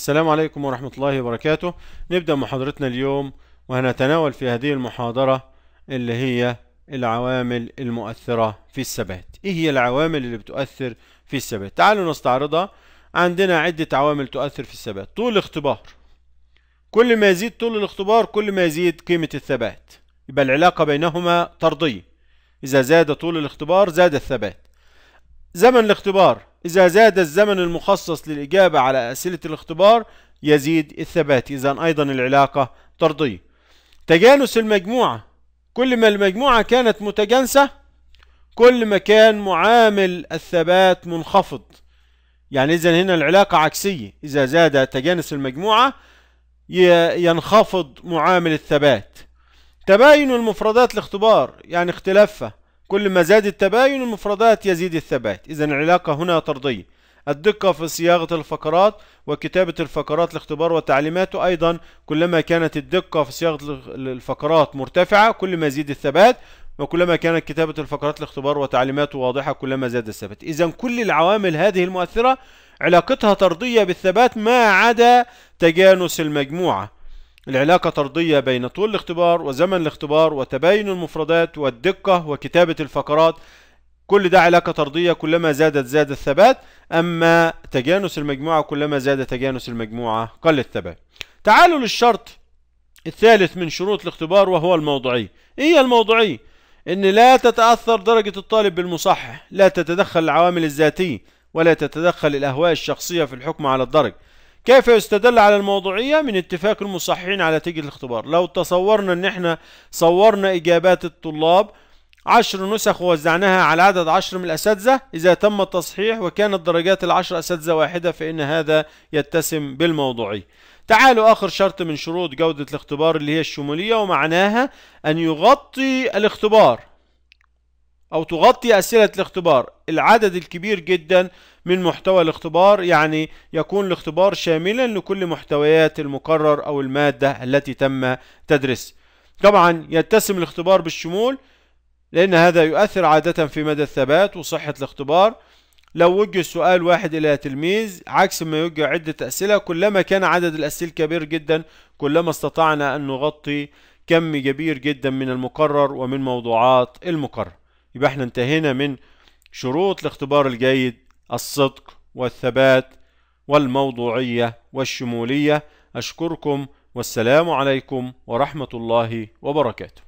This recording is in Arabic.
السلام عليكم ورحمة الله وبركاته نبدأ محاضرتنا اليوم وهنتناول في هذه المحاضرة اللي هي العوامل المؤثرة في الثبات ايه هي العوامل اللي بتؤثر في الثبات تعالوا نستعرضها عندنا عدة عوامل تؤثر في الثبات طول الاختبار كل ما يزيد طول الاختبار كل ما يزيد قيمة الثبات يبقى العلاقة بينهما طردية إذا زاد طول الاختبار زاد الثبات زمن الاختبار إذا زاد الزمن المخصص للإجابة على أسئلة الاختبار يزيد الثبات إذا أيضا العلاقة طردية تجانس المجموعة كل ما المجموعة كانت متجانسة كل ما كان معامل الثبات منخفض يعني إذا هنا العلاقة عكسية إذا زاد تجانس المجموعة ينخفض معامل الثبات تباين المفردات الاختبار يعني اختلافها كل ما زاد التباين المفردات يزيد الثبات إذا العلاقة هنا طردية الدقة في صياغة الفقرات وكتابة الفقرات لاختبار وتعليماته أيضا كلما كانت الدقة في صياغة الفقرات مرتفعة كل ما يزيد الثبات وكلما كانت كتابة الفقرات لاختبار وتعليماته واضحة كلما زاد الثبات إذا كل العوامل هذه المؤثرة علاقتها طردية بالثبات ما عدا تجانس المجموعة العلاقة طردية بين طول الاختبار وزمن الاختبار وتباين المفردات والدقة وكتابة الفقرات كل ده علاقة طردية كلما زادت زاد الثبات أما تجانس المجموعة كلما زاد تجانس المجموعة قل الثبات تعالوا للشرط الثالث من شروط الاختبار وهو الموضوعي إيه الموضوعي؟ إن لا تتأثر درجة الطالب بالمصحح لا تتدخل العوامل الذاتية ولا تتدخل الأهواء الشخصية في الحكم على الدرج كيف يستدل على الموضوعية من اتفاق المصححين على نتيجة الاختبار لو تصورنا ان احنا صورنا اجابات الطلاب عشر نسخ ووزعناها على عدد عشر من الأساتذة إذا تم التصحيح وكانت درجات العشر أساتذة واحدة فإن هذا يتسم بالموضوعية تعالوا آخر شرط من شروط جودة الاختبار اللي هي الشمولية ومعناها أن يغطي الاختبار أو تغطي أسئلة الاختبار العدد الكبير جدا من محتوى الاختبار يعني يكون الاختبار شاملا لكل محتويات المقرر أو المادة التي تم تدرس طبعا يتسم الاختبار بالشمول لأن هذا يؤثر عادة في مدى الثبات وصحة الاختبار لو وجه سؤال واحد إلى تلميذ عكس ما يوجه عدة أسئلة كلما كان عدد الأسئلة كبير جدا كلما استطعنا أن نغطي كم كبير جدا من المقرر ومن موضوعات المقرر يبقى احنا انتهينا من شروط الاختبار الجيد الصدق والثبات والموضوعية والشمولية أشكركم والسلام عليكم ورحمة الله وبركاته